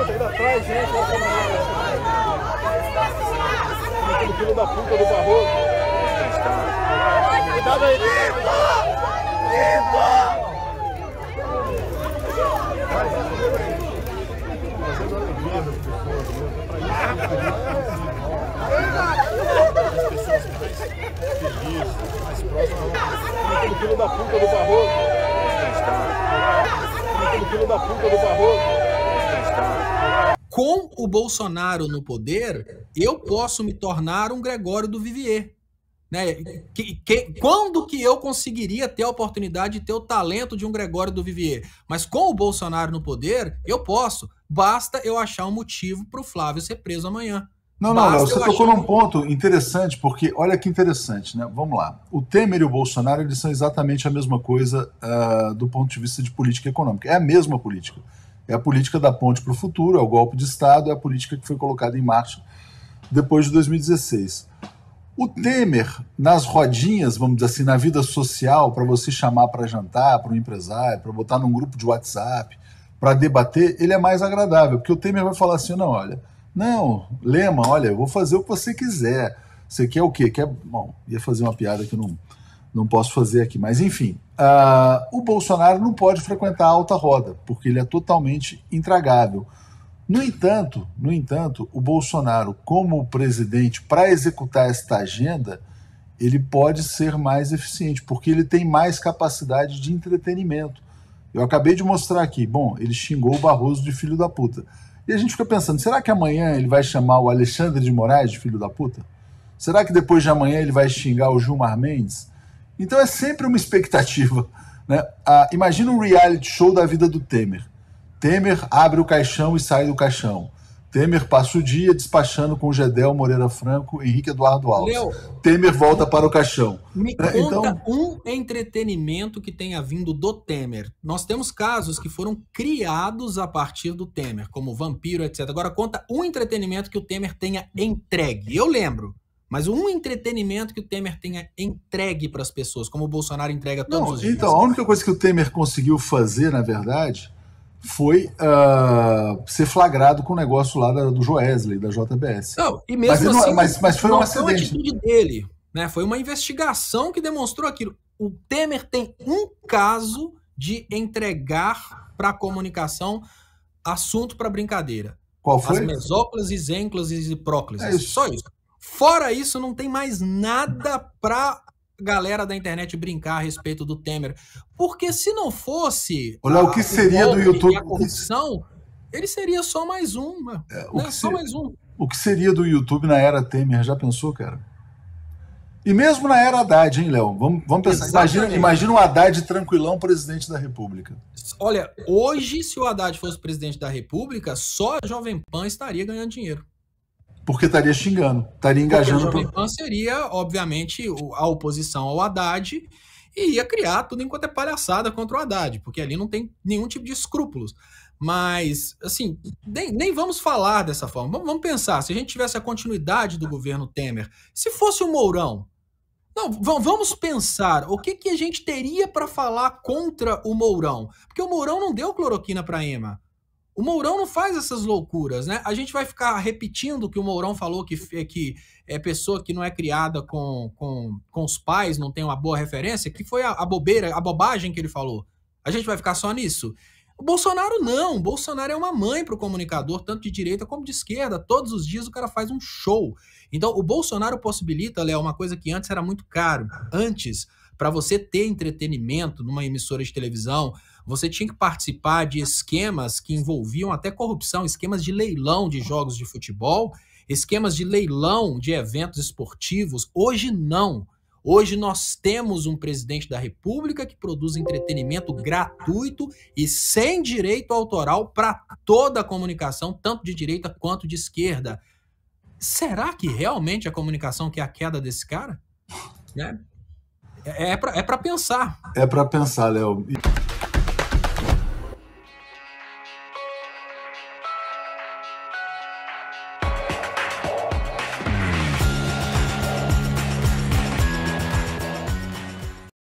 puta, ainda atrás, gente. Aquele filho da puta do barroco. Cuidado aí. Aquele filho da puta do barroco. filho da puta do barroco com o Bolsonaro no poder, eu posso me tornar um Gregório do Vivier. Né? Que, que, quando que eu conseguiria ter a oportunidade de ter o talento de um Gregório do Vivier? Mas com o Bolsonaro no poder, eu posso. Basta eu achar um motivo para o Flávio ser preso amanhã. Não, não, não. Você tocou achar... num ponto interessante, porque olha que interessante, né? Vamos lá. O Temer e o Bolsonaro eles são exatamente a mesma coisa uh, do ponto de vista de política econômica. É a mesma política. É a política da ponte para o futuro, é o golpe de Estado, é a política que foi colocada em marcha depois de 2016. O Temer, nas rodinhas, vamos dizer assim, na vida social, para você chamar para jantar, para um empresário, para botar num grupo de WhatsApp, para debater, ele é mais agradável, porque o Temer vai falar assim: não, olha, não, Lema, olha, eu vou fazer o que você quiser. Você quer o quê? Quer. Bom, ia fazer uma piada que não não posso fazer aqui. Mas, enfim, uh, o Bolsonaro não pode frequentar a alta roda, porque ele é totalmente intragável. No entanto, no entanto, o Bolsonaro, como presidente, para executar esta agenda, ele pode ser mais eficiente, porque ele tem mais capacidade de entretenimento. Eu acabei de mostrar aqui, bom, ele xingou o Barroso de filho da puta. E a gente fica pensando, será que amanhã ele vai chamar o Alexandre de Moraes de filho da puta? Será que depois de amanhã ele vai xingar o Gilmar Mendes? Então é sempre uma expectativa. Né? Ah, imagina um reality show da vida do Temer. Temer abre o caixão e sai do caixão. Temer passa o dia despachando com Gedel, Moreira Franco, Henrique Eduardo Alves. Leo, Temer volta para o caixão. Me né? conta então... um entretenimento que tenha vindo do Temer. Nós temos casos que foram criados a partir do Temer, como Vampiro, etc. Agora conta um entretenimento que o Temer tenha entregue. Eu lembro mas um entretenimento que o Temer tenha entregue para as pessoas, como o Bolsonaro entrega todos Não, os então, dias. Então, a única coisa que o Temer conseguiu fazer, na verdade, foi uh, ser flagrado com o negócio lá da, do Joesley, da JBS. Não, e mesmo mas, é, assim, mas, mas foi um acidente. Foi uma dele, né? Foi uma investigação que demonstrou aquilo. O Temer tem um caso de entregar para a comunicação assunto para brincadeira. Qual foi? As mesóclises, e próclises. É isso. Só isso. Fora isso, não tem mais nada pra galera da internet brincar a respeito do Temer. Porque se não fosse. Olha o que seria o do YouTube. a corrupção, ele seria só mais um. Né? É, né? Só ser... mais um. O que seria do YouTube na era Temer? Já pensou, cara? E mesmo na era Haddad, hein, Léo? Vamos, vamos pensar. Imagina, imagina o Haddad tranquilão presidente da República. Olha, hoje, se o Haddad fosse presidente da República, só a Jovem Pan estaria ganhando dinheiro. Porque estaria xingando, estaria engajando. Porque o Jovem Pan seria, obviamente, a oposição ao Haddad e ia criar tudo enquanto é palhaçada contra o Haddad, porque ali não tem nenhum tipo de escrúpulos. Mas, assim, nem, nem vamos falar dessa forma. Vamos, vamos, pensar, se a gente tivesse a continuidade do governo Temer, se fosse o Mourão. Não, vamos pensar o que, que a gente teria para falar contra o Mourão. Porque o Mourão não deu cloroquina para Ema. O Mourão não faz essas loucuras, né? A gente vai ficar repetindo que o Mourão falou que, que é pessoa que não é criada com, com, com os pais, não tem uma boa referência, que foi a, a bobeira, a bobagem que ele falou. A gente vai ficar só nisso? O Bolsonaro não. O Bolsonaro é uma mãe para o comunicador, tanto de direita como de esquerda. Todos os dias o cara faz um show. Então, o Bolsonaro possibilita, Léo, uma coisa que antes era muito caro. Antes, para você ter entretenimento numa emissora de televisão, você tinha que participar de esquemas que envolviam até corrupção, esquemas de leilão de jogos de futebol, esquemas de leilão de eventos esportivos. Hoje não. Hoje nós temos um presidente da República que produz entretenimento gratuito e sem direito autoral para toda a comunicação, tanto de direita quanto de esquerda. Será que realmente a comunicação que é a queda desse cara? Né? É, é para é pensar. É para pensar, Léo.